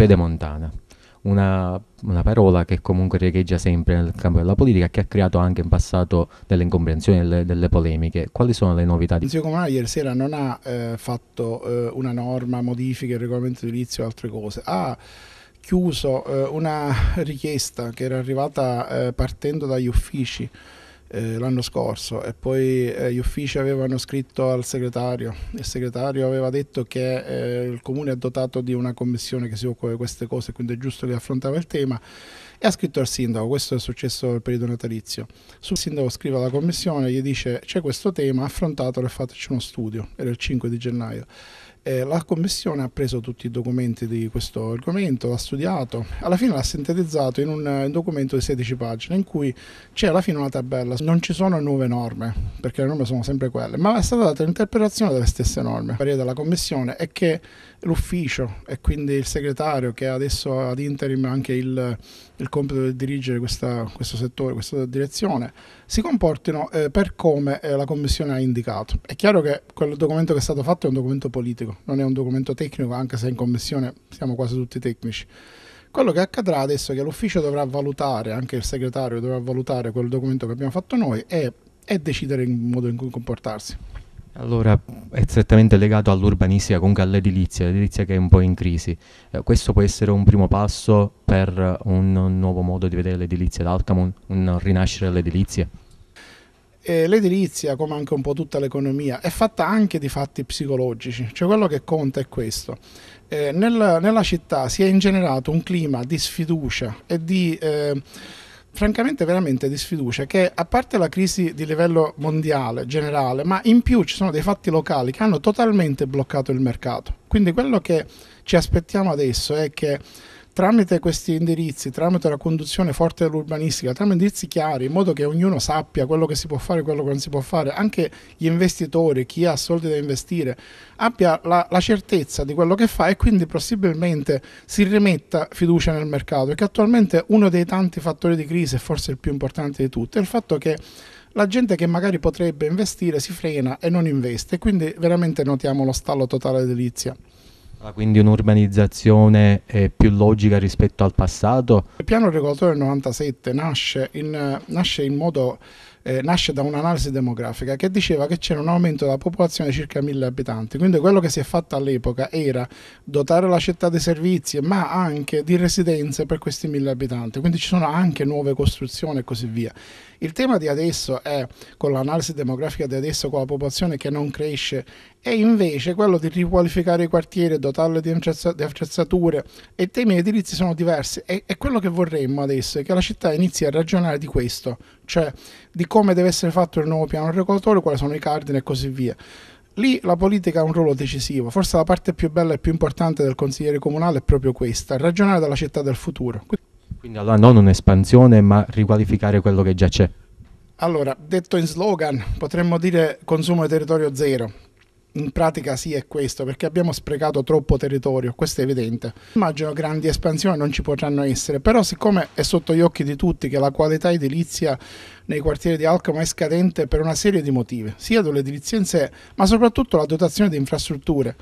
pedemontana. Una, una, parola che comunque riecheggia sempre nel campo della politica che ha creato anche in passato delle incomprensioni, delle, delle polemiche. Quali sono le novità? Di... Il Consiglio Comunale ieri sera non ha eh, fatto eh, una norma, modifiche, regolamento edilizio o altre cose. Ha chiuso eh, una richiesta che era arrivata eh, partendo dagli uffici eh, l'anno scorso e poi eh, gli uffici avevano scritto al segretario, il segretario aveva detto che eh, il comune è dotato di una commissione che si occupa di queste cose, quindi è giusto che affrontava il tema e ha scritto al sindaco, questo è successo nel periodo natalizio, Il sindaco scrive alla commissione, gli dice c'è questo tema, affrontatelo e fateci uno studio, era il 5 di gennaio eh, la commissione ha preso tutti i documenti di questo argomento, l'ha studiato, alla fine l'ha sintetizzato in un documento di 16 pagine in cui c'è alla fine una tabella, non ci sono nuove norme, perché le norme sono sempre quelle, ma è stata data l'interpretazione delle stesse norme. La parere della commissione è che l'ufficio e quindi il segretario che adesso ad interim ha anche il, il compito di dirigere questa, questo settore, questa direzione, si comportino eh, per come eh, la Commissione ha indicato. È chiaro che quel documento che è stato fatto è un documento politico, non è un documento tecnico, anche se in Commissione siamo quasi tutti tecnici. Quello che accadrà adesso è che l'ufficio dovrà valutare, anche il segretario dovrà valutare quel documento che abbiamo fatto noi e, e decidere il modo in cui comportarsi. Allora, è strettamente legato all'urbanistica, comunque all'edilizia, l'edilizia che è un po' in crisi. Eh, questo può essere un primo passo per un, un nuovo modo di vedere l'edilizia d'Altamont, un rinascere dell'edilizia? Eh, l'edilizia, come anche un po' tutta l'economia, è fatta anche di fatti psicologici, cioè quello che conta è questo. Eh, nel, nella città si è ingenerato un clima di sfiducia e di eh, francamente veramente di sfiducia che a parte la crisi di livello mondiale generale, ma in più ci sono dei fatti locali che hanno totalmente bloccato il mercato. Quindi quello che ci aspettiamo adesso è che tramite questi indirizzi, tramite la conduzione forte dell'urbanistica, tramite indirizzi chiari, in modo che ognuno sappia quello che si può fare e quello che non si può fare, anche gli investitori, chi ha soldi da investire, abbia la, la certezza di quello che fa e quindi possibilmente si rimetta fiducia nel mercato, che attualmente uno dei tanti fattori di crisi, e forse il più importante di tutti, è il fatto che la gente che magari potrebbe investire si frena e non investe, quindi veramente notiamo lo stallo totale edilizia. Ah, quindi un'urbanizzazione eh, più logica rispetto al passato? Il piano regolatore del 97 nasce in, nasce in modo eh, nasce da un'analisi demografica che diceva che c'era un aumento della popolazione di circa 1000 abitanti. Quindi quello che si è fatto all'epoca era dotare la città di servizi, ma anche di residenze per questi 1000 abitanti. Quindi ci sono anche nuove costruzioni e così via. Il tema di adesso è, con l'analisi demografica di adesso, con la popolazione che non cresce, è invece quello di riqualificare i quartieri, dotarli di attrezzature e i temi edilizi sono diversi. E, e quello che vorremmo adesso è che la città inizi a ragionare di questo, cioè di come deve essere fatto il nuovo piano regolatorio, quali sono i cardini e così via. Lì la politica ha un ruolo decisivo, forse la parte più bella e più importante del consigliere comunale è proprio questa, ragionare dalla città del futuro. Quindi allora non un'espansione ma riqualificare quello che già c'è. Allora, detto in slogan, potremmo dire consumo di territorio zero, in pratica sì è questo, perché abbiamo sprecato troppo territorio, questo è evidente. Immagino grandi espansioni non ci potranno essere, però siccome è sotto gli occhi di tutti che la qualità edilizia nei quartieri di Alcamo è scadente per una serie di motivi, sia dell'edilizia in sé, ma soprattutto la dotazione di infrastrutture.